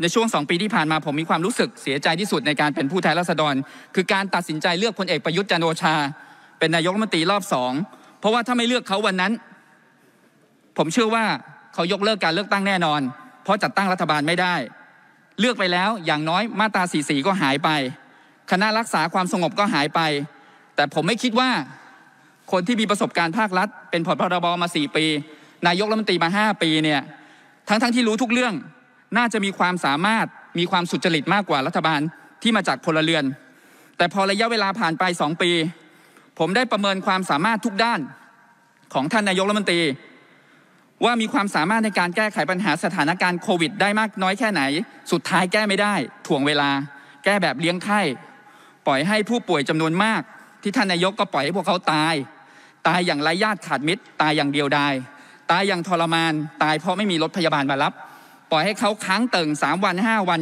ในช่วงสองปีที่ผ่านมา ผมมีความรู้สึกเสียใจที่สุดในการเป็นผู้แทนราษฎร คือการตัดสินใจเลือกพลเอกประยุทธ์จันโอชา เป็นนายกรัฐมนตรีรอบสองเพราะว่าถ้าไม่เลือกเขาวันนั้น ผมเชื่อว่าเขายกเลิกการเลือกตั้งแน่นอน เพราะจัดตั้งรัฐบาลไม่ได้ เลือกไปแล้วอย่างน้อยมาตาสีสีก็หายไป คณะรักษาความสงบก็หายไป แต่ผมไม่คิดว่าคนที่มีประสบการณ์ภาครัฐ เป็นผลพรบมาสี่ปี นายกรัฐมนตรีมาห้าปีเนี่ยทั้งๆทที่รู้ทุกเรื่องน่าจะมีความสามารถมีความสุจริตมากกว่ารัฐบาลที่มาจากพลเรือน แต่พอระยะเวลาผ่านไป2ปี ผมได้ประเมินความสามารถทุกด้านของท่านนายกรัฐมนตรีว่ามีความสามารถในการแก้ไขปัญหาสถานการณ์โควิด ได้มากน้อยแค่ไหน สุดท้ายแก้ไม่ได้ ถ่วงเวลา แก้แบบเลี้ยงไข้ ปล่อยให้ผู้ป่วยจำนวนมาก ที่ท่านนายกก็ปล่อยให้พวกเขาตาย ตายอย่างไร้ญาติขาดมิตรตายอย่างเดียวดายตายอย่างทรมาน ตายเพราะไม่มีรถพยาบาลมารับปล่อยให้เขาค้างเติ่ง3วัน 5 วัน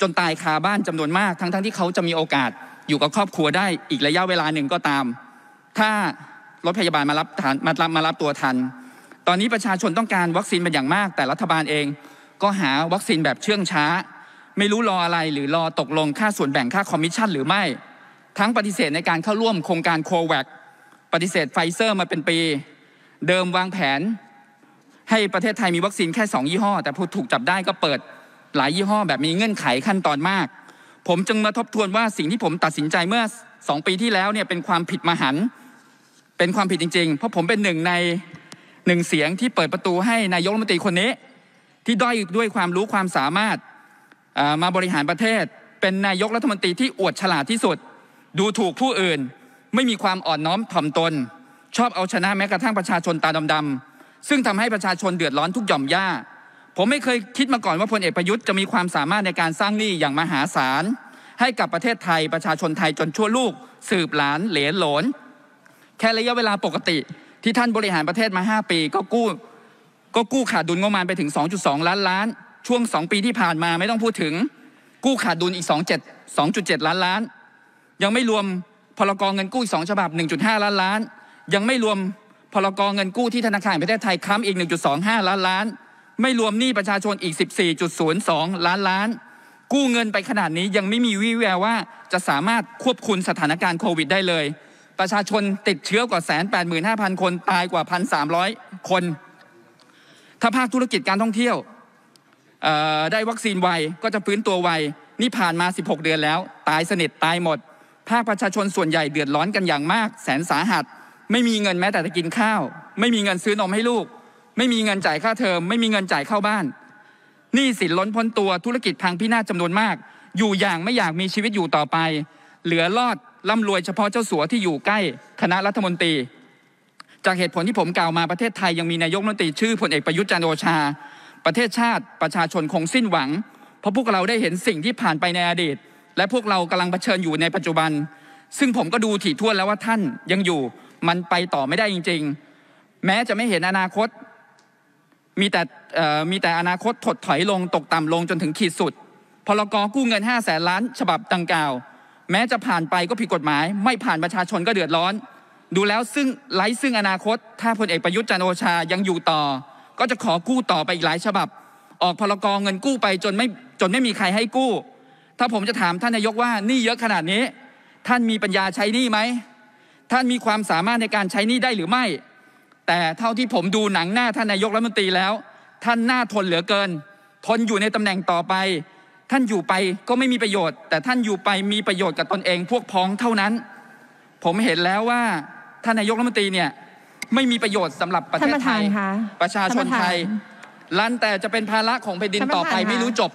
จนตายคาบ้านจำนวนมากทั้งๆทที่เขาจะมีโอกาส อยู่กับครอบครัวได้อีกระยะเวลาหนึ่งก็ตาม ถ้ารถพยาบาลมารับทันมารับมารับตัวทัน ตอนนี้ประชาชนต้องการวัคซีนเป็นอย่างมาก แต่รัฐบาลเองก็หาวัคซีนแบบเชื่องช้า ไม่รู้รออะไรหรือรอตกลงค่าส่วนแบ่งค่าคอมมิชชั่นหรือไม่ ทั้งปฏิเสธในการเข้าร่วมโครงการโควัคปฏิเสธไฟเซอร์มาเป็นปี เดิมวางแผนให้ประเทศไทยมีวัคซีนแค่ 2ยี่ห้อ แต่พอถูกจับได้ก็เปิดหลายยี่ห้อแบบมีเงื่อนไขขั้นตอนมาก ผมจึงมาทบทวนว่าสิ่งที่ผมตัดสินใจเมื่อ 2 ปีที่แล้วเนี่ยเป็นความผิดมหัน เป็นความผิดจริงๆ เพราะผมเป็นหนึ่งในหนึ่งเสียงที่เปิดประตูให้นายกรัฐมนตรีคนนี้ ที่ด้อยด้วยความรู้ความสามารถมาบริหารประเทศ เป็นนายกรัฐมนตรีที่อวดฉลาดที่สุด ดูถูกผู้อื่นไม่มีความอ่อนน้อมถ่อมตน ชอบเอาชนะ แม้กระทั่งประชาชนตาดำซึ่งทำให้ประชาชนเดือดร้อนทุกหย่อมย่า ผมไม่เคยคิดมาก่อนว่าพลเอกประยุทธ์จะมีความสามารถในการสร้างหนี้อย่างมหาศาล ให้กับประเทศไทย ประชาชนไทยจนชั่วลูก สืบหลาน เหลนหลน แค่ระยะเวลาปกติที่ท่านบริหารประเทศมา 5 ปีก็กู้ก็กู้ขาดดุลงบประมาณไปถึง 2.2 ล้านล้าน ช่วง2ปีที่ผ่านมาไม่ต้องพูดถึง กู้ขาดดุลอีก 2.7 ล้านล้าน ยังไม่รวมพลกองเงินกู้อีก2ฉบับ 1.5 ล้านล้าน ยังไม่รวมพลกรเงินกู้ที่ธนาคารประเทศไทยค้ำอีก 1.25 ล้านล้าน ไม่รวมหนี้ประชาชนอีก 14.02 ล้านล้าน กู้เงินไปขนาดนี้ยังไม่มีวี่แววว่าจะสามารถควบคุมสถานการณ์โควิดได้เลย ประชาชนติดเชื้อกว่าแสนแปดหมื่นห้าพันคน ตายกว่าพันสามร้อยคน ถ้าภาคธุรกิจการท่องเที่ยว ได้วัคซีนไว ก็จะฟื้นตัวไว นี่ผ่านมา 16 เดือนแล้ว ตายสนิทตายหมด ภาคประชาชนส่วนใหญ่เดือดร้อนกันอย่างมากแสนสาหัสไม่มีเงินแม้แต่จะกินข้าว ไม่มีเงินซื้อนมให้ลูก ไม่มีเงินจ่ายค่าเทอม ไม่มีเงินจ่ายเข้าบ้านหนี้สินล้นพ้นตัวธุรกิจพังพินาศจำนวนมาก อยู่อย่างไม่อยากมีชีวิตอยู่ต่อไป เหลือรอดร่ำรวยเฉพาะเจ้าสัวที่อยู่ใกล้คณะรัฐมนตรี จากเหตุผลที่ผมกล่าวมาประเทศไทยยังมีนายกรัฐมนตรีชื่อพลเอกประยุทธ์จันโอชา ประเทศชาติ ประชาชนคงสิ้นหวัง เพราะพวกเราได้เห็นสิ่งที่ผ่านไปในอดีต และพวกเรากำลังเผชิญอยู่ในปัจจุบัน ซึ่งผมก็ดูถี่ถ้วนแล้วว่าท่านยังอยู่มันไปต่อไม่ได้จริงๆ แม้จะไม่เห็นอนาคต มีแต่มีแต่อนาคตถดถอยลงตกต่ำลงจนถึงขีดสุด พลกรกู้เงิน5้าแสนล้านฉบับดังกล่าว แม้จะผ่านไปก็ผิดกฎหมาย ไม่ผ่านประชาชนก็เดือดร้อน ดูแล้วซึ่งไร้ซึ่งอนาคต ถ้าพลเอกประยุทธ์จันโอชายังอยู่ต่อ ก็จะขอกู้ต่อไปอีกหลายฉบับ ออกพลกรเงินกู้ไปจนไม่จนไม่มีใครให้กู้ ถ้าผมจะถามท่านนายกว่านี่เยอะขนาดนี้ ท่านมีปัญญาใช้นี่ไหมท่านมีความสามารถในการใช้หนี้ได้หรือไม่ แต่เท่าที่ผมดูหนังหน้าท่านนายกรัฐมนตรีแล้ว ท่านหน้าทนเหลือเกิน ทนอยู่ในตำแหน่งต่อไป ท่านอยู่ไปก็ไม่มีประโยชน์ แต่ท่านอยู่ไปมีประโยชน์กับตนเอง พวกพ้องเท่านั้น ผมเห็นแล้วว่าท่านนายกรัฐมนตรีเนี่ยไม่มีประโยชน์สำหรับประเทศไทย ประชาชนไทย ลันแต่จะเป็นภาระของแผ่นดินต่อไปไม่รู้จบ